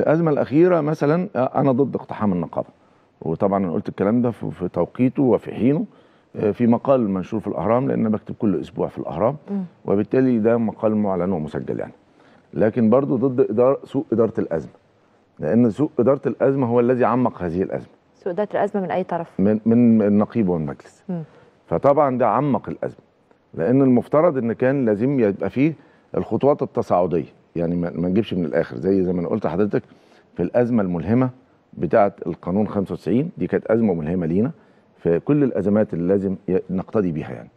الازمه الاخيره مثلا آه، انا ضد اقتحام النقابه وطبعا انا قلت الكلام ده في توقيته وفي حينه آه، في مقال منشور في الاهرام لان بكتب كل اسبوع في الاهرام وبالتالي ده مقال معلن ومسجل يعني لكن برضو ضد إدارة سوء اداره الازمه لان سوء اداره الازمه هو الذي عمق هذه الازمه سوء اداره الازمه من اي طرف من من النقيب والمجلس م. فطبعا ده عمق الازمه لان المفترض ان كان لازم يبقى فيه الخطوات التصاعديه يعني ما نجيبش من الاخر زي زي ما انا قلت لحضرتك في الازمه الملهمه بتاعه القانون 95 دي كانت ازمه ملهمه لينا في كل الازمات اللي لازم نقتدي بيها يعني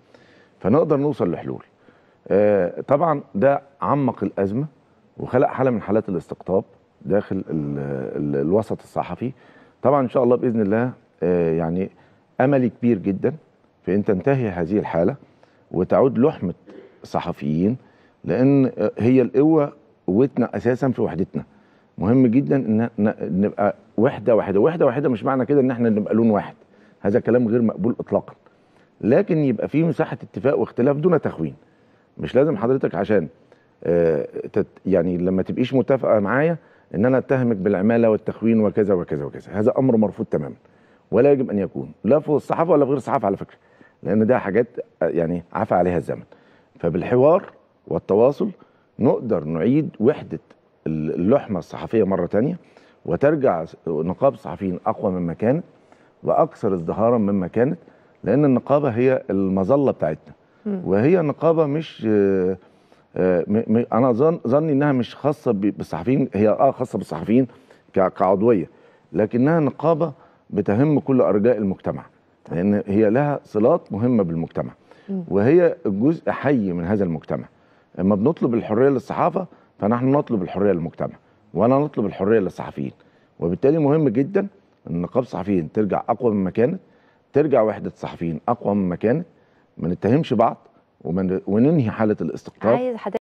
فنقدر نوصل لحلول آه، طبعا ده عمق الازمه وخلق حاله من حالات الاستقطاب داخل الوسط الصحفي طبعا ان شاء الله باذن الله آه، يعني املي كبير جدا في ان تنتهي هذه الحاله وتعود لحمه الصحفيين لان هي القوه قوتنا اساسا في وحدتنا مهم جدا ان نبقى وحده واحده وحده واحده مش معنى كده ان احنا نبقى لون واحد هذا كلام غير مقبول اطلاقا لكن يبقى في مساحه اتفاق واختلاف دون تخوين مش لازم حضرتك عشان آه، تت يعني لما تبقيش متفقه معايا ان انا اتهمك بالعماله والتخوين وكذا وكذا وكذا هذا امر مرفوض تماما ولا يجب ان يكون لا في الصحافه ولا في غير الصحافه على فكره لان ده حاجات آه، يعني عفى عليها الزمن فبالحوار والتواصل نقدر نعيد وحدة اللحمة الصحفية مرة تانية وترجع نقاب الصحفيين أقوى مما كانت وأكثر ازدهارا مما كانت لأن النقابة هي المظلة بتاعتنا وهي نقابة مش آه، آه، أنا ظني إنها مش خاصة بالصحفيين هي أه خاصة بالصحفيين كعضوية لكنها نقابة بتهم كل أرجاء المجتمع لأن هي لها صلات مهمة بالمجتمع وهي جزء حي من هذا المجتمع لما بنطلب الحريه للصحافه فنحن نطلب الحريه للمجتمع ولا نطلب الحريه للصحفيين وبالتالي مهم جدا ان نقابه الصحفيين ترجع اقوى مما كانت ترجع وحده الصحفيين اقوى مما كانت ما نتهمش بعض وننهي حاله الاستقطاب